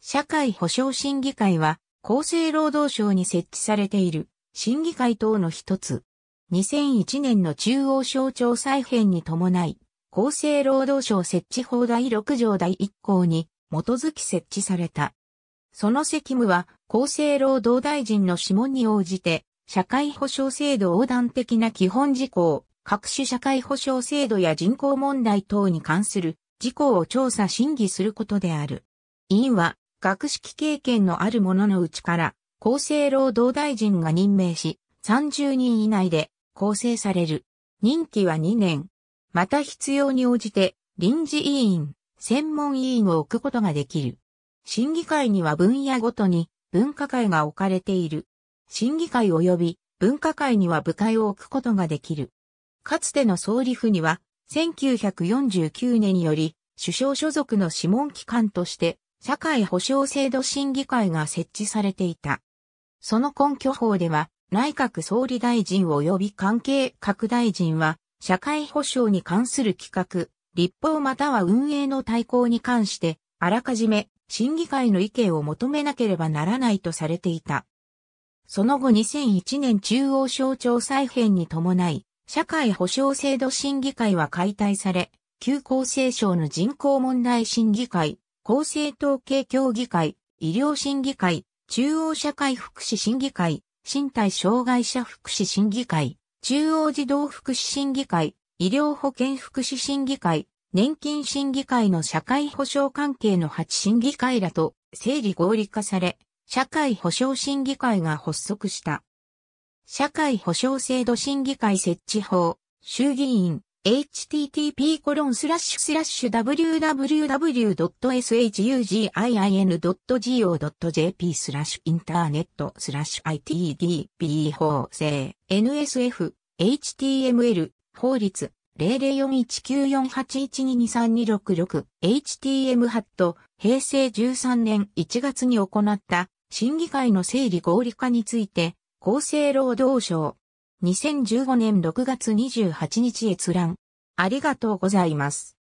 社会保障審議会は、厚生労働省に設置されている審議会等の一つ。2001年の中央省庁再編に伴い、厚生労働省設置法第6条第1項に基づき設置された。その責務は、厚生労働大臣の諮問に応じて、社会保障制度横断的な基本事項、各種社会保障制度や人口問題等に関する事項を調査審議することである。委員は学識経験のある者のうちから、厚生労働大臣が任命し、30人以内で構成される。任期は2年。また必要に応じて、臨時委員、専門委員を置くことができる。審議会には分野ごとに分科会が置かれている。審議会及び分科会には部会を置くことができる。かつての総理府には、1949年により、首相所属の諮問機関として社会保障制度審議会が設置されていた。その根拠法では、内閣総理大臣及び関係各大臣は、社会保障に関する企画、立法または運営の対抗に関して、あらかじめ審議会の意見を求めなければならないとされていた。その後2001年中央省庁再編に伴い、社会保障制度審議会は解体され、旧厚生省の人口問題審議会、厚生統計協議会、医療審議会、中央社会福祉審議会、身体障害者福祉審議会、中央児童福祉審議会、医療保健福祉審議会、年金審議会の社会保障関係の8審議会らと整理合理化され、社会保障審議会が発足した。社会保障制度審議会設置法、衆議院、http://www.shugiin.go.jp スラッシュインターネットスラッシュ ITDB 法制 NSF HTML 法律00419481223266 HTM ハット平成13年1月に行った審議会の整理合理化について厚生労働省2015年6月28日閲覧。ありがとうございます。